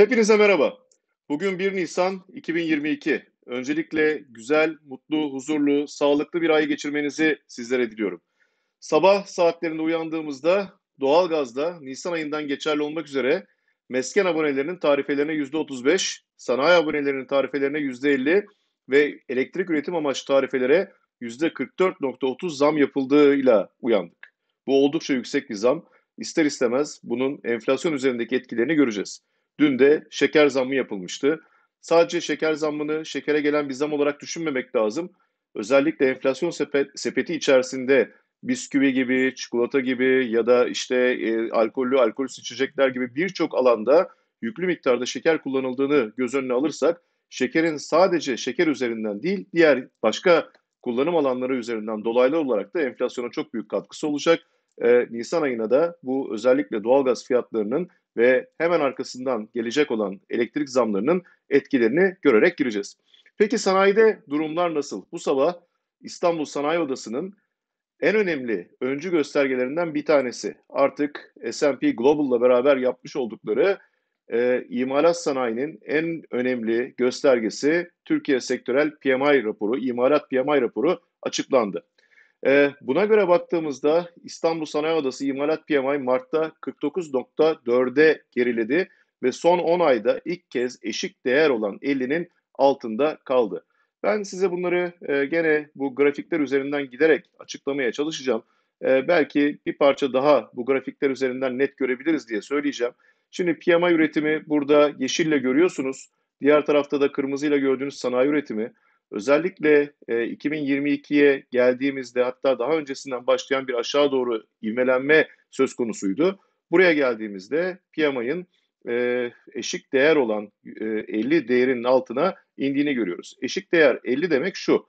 Hepinize merhaba. Bugün 1 Nisan 2022. Öncelikle güzel, mutlu, huzurlu, sağlıklı bir ay geçirmenizi sizlere diliyorum. Sabah saatlerinde uyandığımızda doğalgazda Nisan ayından geçerli olmak üzere mesken abonelerinin tarifelerine %35, sanayi abonelerinin tarifelerine %50 ve elektrik üretim amaçlı tarifelere %44.30 zam yapıldığıyla uyandık. Bu oldukça yüksek bir zam. İster istemez bunun enflasyon üzerindeki etkilerini göreceğiz. Dün de şeker zammı yapılmıştı. Sadece şeker zammını şekere gelen bir zam olarak düşünmemek lazım. Özellikle enflasyon sepet, sepeti içerisinde bisküvi gibi, çikolata gibi ya da işte e, alkollü, alkolsüz içecekler gibi birçok alanda yüklü miktarda şeker kullanıldığını göz önüne alırsak şekerin sadece şeker üzerinden değil diğer başka kullanım alanları üzerinden dolaylı olarak da enflasyona çok büyük katkısı olacak. E, Nisan ayına da bu özellikle doğalgaz fiyatlarının ve hemen arkasından gelecek olan elektrik zamlarının etkilerini görerek gireceğiz. Peki sanayide durumlar nasıl? Bu sabah İstanbul Sanayi Odası'nın en önemli öncü göstergelerinden bir tanesi artık S&P Global'la beraber yapmış oldukları e, imalat sanayinin en önemli göstergesi Türkiye Sektörel PMI raporu, imalat PMI raporu açıklandı. E, buna göre baktığımızda İstanbul Sanayi Odası İmalat PMI Mart'ta 49.4'e geriledi ve son 10 ayda ilk kez eşik değer olan 50'nin altında kaldı. Ben size bunları e, gene bu grafikler üzerinden giderek açıklamaya çalışacağım. E, belki bir parça daha bu grafikler üzerinden net görebiliriz diye söyleyeceğim. Şimdi PMI üretimi burada yeşille görüyorsunuz. Diğer tarafta da kırmızıyla gördüğünüz sanayi üretimi. Özellikle 2022'ye e, geldiğimizde hatta daha öncesinden başlayan bir aşağı doğru ivmelenme söz konusuydu. Buraya geldiğimizde PMI'ın e, eşik değer olan 50 e, değerinin altına indiğini görüyoruz. Eşik değer 50 demek şu.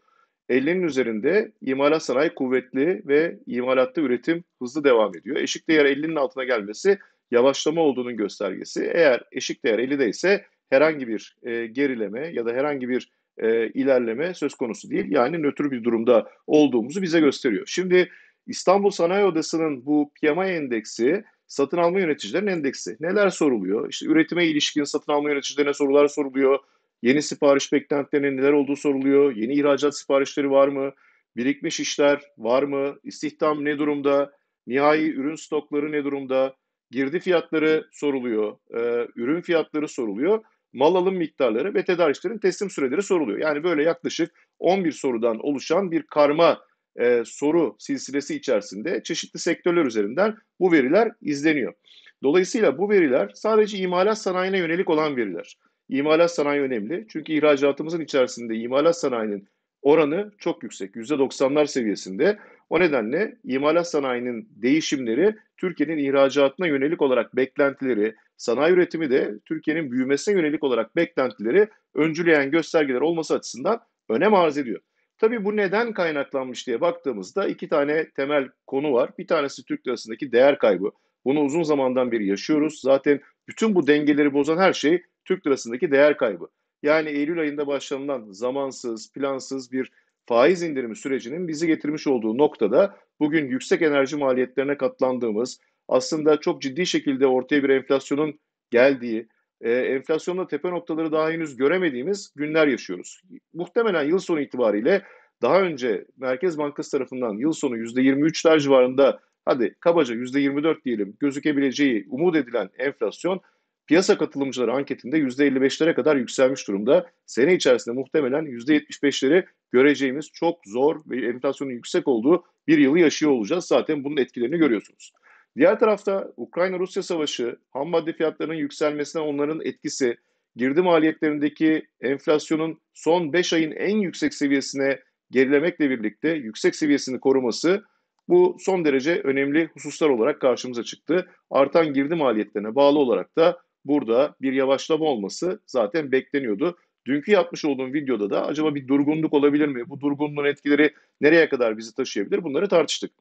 50'nin üzerinde imalat sanayi kuvvetli ve imalatta üretim hızlı devam ediyor. Eşik değer 50'nin altına gelmesi yavaşlama olduğunun göstergesi. Eğer eşik değer 50'de ise herhangi bir gerileme ya da herhangi bir e, ilerleme söz konusu değil. Yani nötr bir durumda olduğumuzu bize gösteriyor. Şimdi İstanbul Sanayi Odası'nın bu PMI endeksi satın alma yöneticilerinin endeksi. Neler soruluyor? İşte üretime ilişkin satın alma yöneticilerine sorular soruluyor. Yeni sipariş beklentilerinin neler olduğu soruluyor. Yeni ihracat siparişleri var mı? Birikmiş işler var mı? İstihdam ne durumda? Nihai ürün stokları ne durumda? Girdi fiyatları soruluyor. E, ürün fiyatları soruluyor mal alım miktarları ve tedarikçilerin teslim süreleri soruluyor. Yani böyle yaklaşık 11 sorudan oluşan bir karma e, soru silsilesi içerisinde çeşitli sektörler üzerinden bu veriler izleniyor. Dolayısıyla bu veriler sadece imalat sanayine yönelik olan veriler. İmalat sanayi önemli çünkü ihracatımızın içerisinde imalat sanayinin oranı çok yüksek. %90'lar seviyesinde. O nedenle imalat sanayinin değişimleri Türkiye'nin ihracatına yönelik olarak beklentileri, sanayi üretimi de Türkiye'nin büyümesine yönelik olarak beklentileri öncüleyen göstergeler olması açısından önem arz ediyor. Tabi bu neden kaynaklanmış diye baktığımızda iki tane temel konu var. Bir tanesi Türk lirasındaki değer kaybı. Bunu uzun zamandan beri yaşıyoruz. Zaten bütün bu dengeleri bozan her şey Türk lirasındaki değer kaybı. Yani Eylül ayında başlanılan zamansız, plansız bir faiz indirimi sürecinin bizi getirmiş olduğu noktada bugün yüksek enerji maliyetlerine katlandığımız, aslında çok ciddi şekilde ortaya bir enflasyonun geldiği, e, enflasyonda tepe noktaları daha henüz göremediğimiz günler yaşıyoruz. Muhtemelen yıl sonu itibariyle daha önce Merkez Bankası tarafından yıl sonu %23'ler civarında hadi kabaca %24 diyelim gözükebileceği umut edilen enflasyon piyasa katılımcıları anketinde %55'lere kadar yükselmiş durumda. Sene içerisinde muhtemelen %75'leri göreceğimiz çok zor ve enflasyonun yüksek olduğu bir yılı yaşıyor olacağız. Zaten bunun etkilerini görüyorsunuz. Diğer tarafta Ukrayna-Rusya savaşı, ham madde fiyatlarının yükselmesine onların etkisi, girdi maliyetlerindeki enflasyonun son 5 ayın en yüksek seviyesine gerilemekle birlikte yüksek seviyesini koruması bu son derece önemli hususlar olarak karşımıza çıktı. Artan girdi maliyetlerine bağlı olarak da burada bir yavaşlama olması zaten bekleniyordu. Dünkü yapmış olduğum videoda da acaba bir durgunluk olabilir mi? Bu durgunluğun etkileri nereye kadar bizi taşıyabilir? Bunları tartıştık.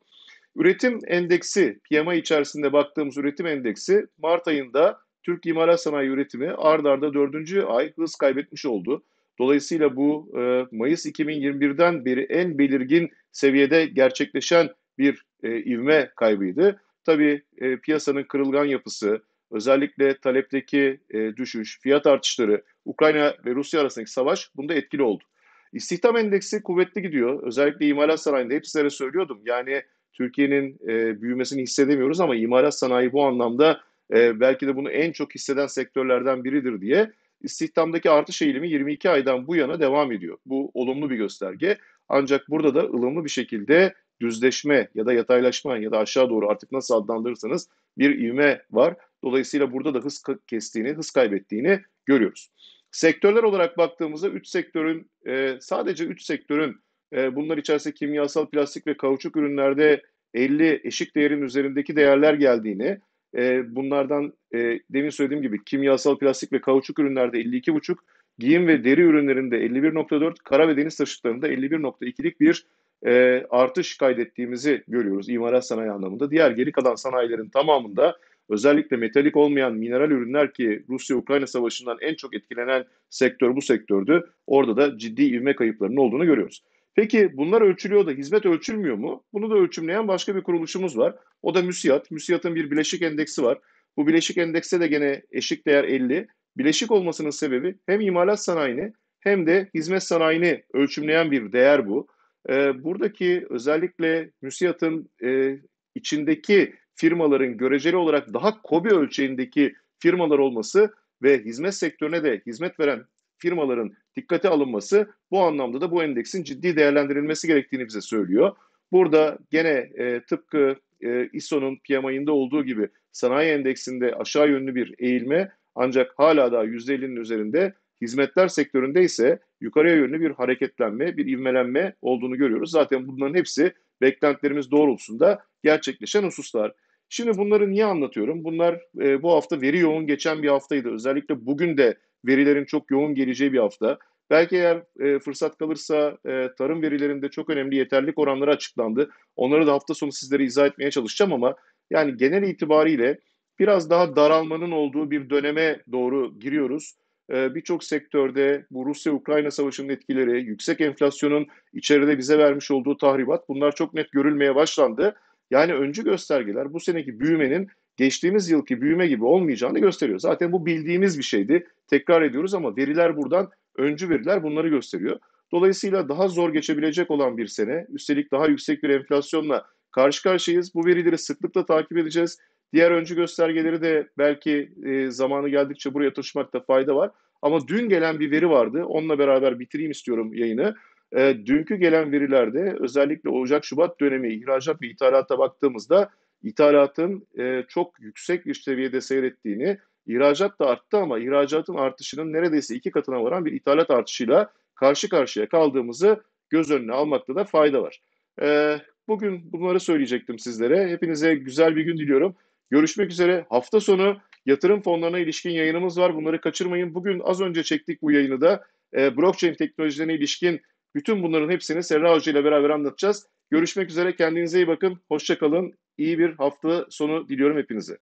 Üretim endeksi, PMI içerisinde baktığımız üretim endeksi Mart ayında Türk İmalat Sanayi üretimi ard arda dördüncü ay hız kaybetmiş oldu. Dolayısıyla bu e, Mayıs 2021'den beri en belirgin seviyede gerçekleşen bir e, ivme kaybıydı. Tabii e, piyasanın kırılgan yapısı, özellikle talepteki e, düşüş, fiyat artışları, Ukrayna ve Rusya arasındaki savaş bunda etkili oldu. İstihdam endeksi kuvvetli gidiyor. Özellikle imalat sanayinde hep sizlere söylüyordum. Yani Türkiye'nin e, büyümesini hissedemiyoruz ama imalat sanayi bu anlamda e, belki de bunu en çok hisseden sektörlerden biridir diye istihdamdaki artış eğilimi 22 aydan bu yana devam ediyor. Bu olumlu bir gösterge. Ancak burada da ılımlı bir şekilde düzleşme ya da yataylaşma ya da aşağı doğru artık nasıl adlandırırsanız bir ivme var. Dolayısıyla burada da hız kestiğini, hız kaybettiğini görüyoruz. Sektörler olarak baktığımızda 3 sektörün e, sadece 3 sektörün ee, bunlar içerisinde kimyasal, plastik ve kauçuk ürünlerde 50 eşik değerin üzerindeki değerler geldiğini, e, bunlardan e, demin söylediğim gibi kimyasal, plastik ve kauçuk ürünlerde 52,5, giyim ve deri ürünlerinde 51,4, kara ve deniz taşıtlarında 51,2'lik bir e, artış kaydettiğimizi görüyoruz imalat sanayi anlamında. Diğer geri kalan sanayilerin tamamında özellikle metalik olmayan mineral ürünler ki Rusya-Ukrayna savaşından en çok etkilenen sektör bu sektördü. Orada da ciddi ivme kayıplarının olduğunu görüyoruz. Peki bunlar ölçülüyor da hizmet ölçülmüyor mu? Bunu da ölçümleyen başka bir kuruluşumuz var. O da MÜSİAD. MÜSİAD'ın bir bileşik endeksi var. Bu bileşik endekse de gene eşik değer 50. Bileşik olmasının sebebi hem imalat sanayini hem de hizmet sanayini ölçümleyen bir değer bu. Ee, buradaki özellikle MÜSİAD'ın e, içindeki firmaların göreceli olarak daha kobi ölçeğindeki firmalar olması ve hizmet sektörüne de hizmet veren firmaların dikkate alınması bu anlamda da bu endeksin ciddi değerlendirilmesi gerektiğini bize söylüyor. Burada gene e, tıpkı e, ISO'nun PMI'inde olduğu gibi sanayi endeksinde aşağı yönlü bir eğilme ancak hala daha %50'nin üzerinde hizmetler sektöründe ise yukarıya yönlü bir hareketlenme, bir ivmelenme olduğunu görüyoruz. Zaten bunların hepsi beklentilerimiz doğrultusunda gerçekleşen hususlar. Şimdi bunları niye anlatıyorum? Bunlar e, bu hafta veri yoğun geçen bir haftaydı. Özellikle bugün de verilerin çok yoğun geleceği bir hafta. Belki eğer e, fırsat kalırsa e, tarım verilerinde çok önemli yeterlik oranları açıklandı. Onları da hafta sonu sizlere izah etmeye çalışacağım ama yani genel itibariyle biraz daha daralmanın olduğu bir döneme doğru giriyoruz. E, Birçok sektörde bu Rusya-Ukrayna savaşının etkileri, yüksek enflasyonun içeride bize vermiş olduğu tahribat bunlar çok net görülmeye başlandı. Yani öncü göstergeler bu seneki büyümenin geçtiğimiz yılki büyüme gibi olmayacağını gösteriyor. Zaten bu bildiğimiz bir şeydi. Tekrar ediyoruz ama veriler buradan öncü veriler bunları gösteriyor. Dolayısıyla daha zor geçebilecek olan bir sene, üstelik daha yüksek bir enflasyonla karşı karşıyayız. Bu verileri sıklıkla takip edeceğiz. Diğer öncü göstergeleri de belki e, zamanı geldikçe buraya taşımakta fayda var. Ama dün gelen bir veri vardı. Onunla beraber bitireyim istiyorum yayını. E, dünkü gelen verilerde özellikle Ocak-Şubat dönemi ihracat ve ithalata baktığımızda ithalatın e, çok yüksek bir seviyede seyrettiğini, İhracat da arttı ama ihracatın artışının neredeyse iki katına varan bir ithalat artışıyla karşı karşıya kaldığımızı göz önüne almakta da fayda var. Ee, bugün bunları söyleyecektim sizlere. Hepinize güzel bir gün diliyorum. Görüşmek üzere. Hafta sonu yatırım fonlarına ilişkin yayınımız var. Bunları kaçırmayın. Bugün az önce çektik bu yayını da. Ee, blockchain teknolojilerine ilişkin bütün bunların hepsini Serra Hoca ile beraber anlatacağız. Görüşmek üzere. Kendinize iyi bakın. Hoşçakalın. İyi bir hafta sonu diliyorum hepinize.